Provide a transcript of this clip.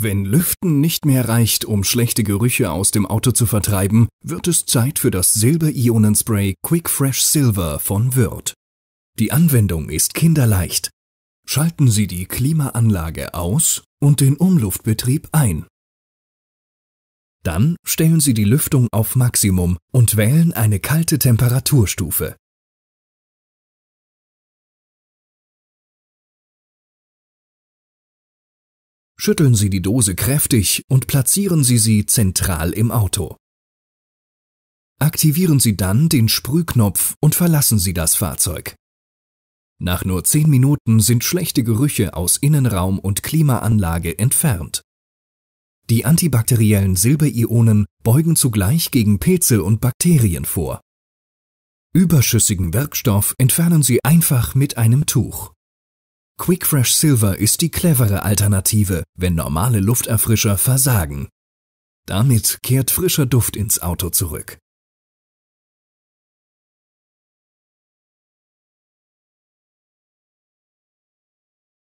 Wenn Lüften nicht mehr reicht, um schlechte Gerüche aus dem Auto zu vertreiben, wird es Zeit für das Silber-Ionenspray Quick Fresh Silver von Würth. Die Anwendung ist kinderleicht. Schalten Sie die Klimaanlage aus und den Umluftbetrieb ein. Dann stellen Sie die Lüftung auf Maximum und wählen eine kalte Temperaturstufe. Schütteln Sie die Dose kräftig und platzieren Sie sie zentral im Auto. Aktivieren Sie dann den Sprühknopf und verlassen Sie das Fahrzeug. Nach nur 10 Minuten sind schlechte Gerüche aus Innenraum und Klimaanlage entfernt. Die antibakteriellen Silberionen beugen zugleich gegen Pilze und Bakterien vor. Überschüssigen Wirkstoff entfernen Sie einfach mit einem Tuch. Quickfresh Silver ist die clevere Alternative, wenn normale Lufterfrischer versagen. Damit kehrt frischer Duft ins Auto zurück.